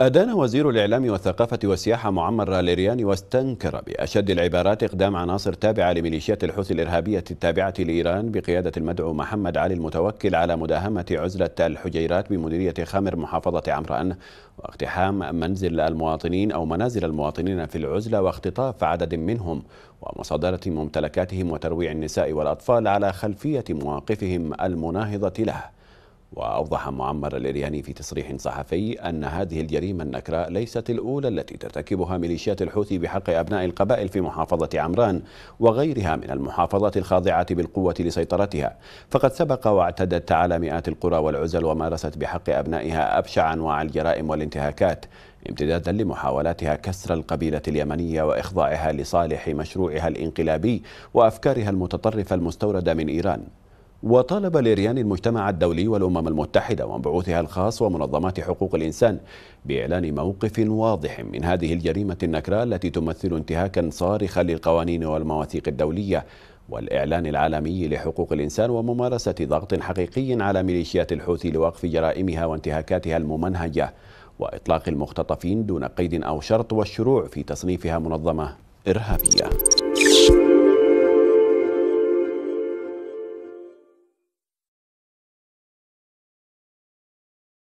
أدان وزير الإعلام والثقافة والسياحة معمر ليرياني واستنكر بأشد العبارات إقدام عناصر تابعة لميليشيات الحوثي الإرهابية التابعة لإيران بقيادة المدعو محمد علي المتوكل على مداهمة عزلة الحجيرات بمديرية خامر محافظة عمران واقتحام منزل المواطنين أو منازل المواطنين في العزلة واختطاف عدد منهم ومصادرة ممتلكاتهم وترويع النساء والأطفال على خلفية مواقفهم المناهضة له وأوضح معمر الإرياني في تصريح صحفي أن هذه الجريمة النكراء ليست الأولى التي ترتكبها ميليشيات الحوثي بحق أبناء القبائل في محافظة عمران وغيرها من المحافظات الخاضعة بالقوة لسيطرتها فقد سبق واعتدت على مئات القرى والعزل ومارست بحق أبنائها أبشع أنواع الجرائم والانتهاكات امتدادا لمحاولاتها كسر القبيلة اليمنية وإخضاعها لصالح مشروعها الانقلابي وأفكارها المتطرفة المستوردة من إيران وطالب ليريان المجتمع الدولي والأمم المتحدة ومبعوثها الخاص ومنظمات حقوق الإنسان بإعلان موقف واضح من هذه الجريمة النكراء التي تمثل انتهاكا صارخا للقوانين والمواثيق الدولية والإعلان العالمي لحقوق الإنسان وممارسة ضغط حقيقي على ميليشيات الحوثي لوقف جرائمها وانتهاكاتها الممنهجة وإطلاق المختطفين دون قيد أو شرط والشروع في تصنيفها منظمة إرهابية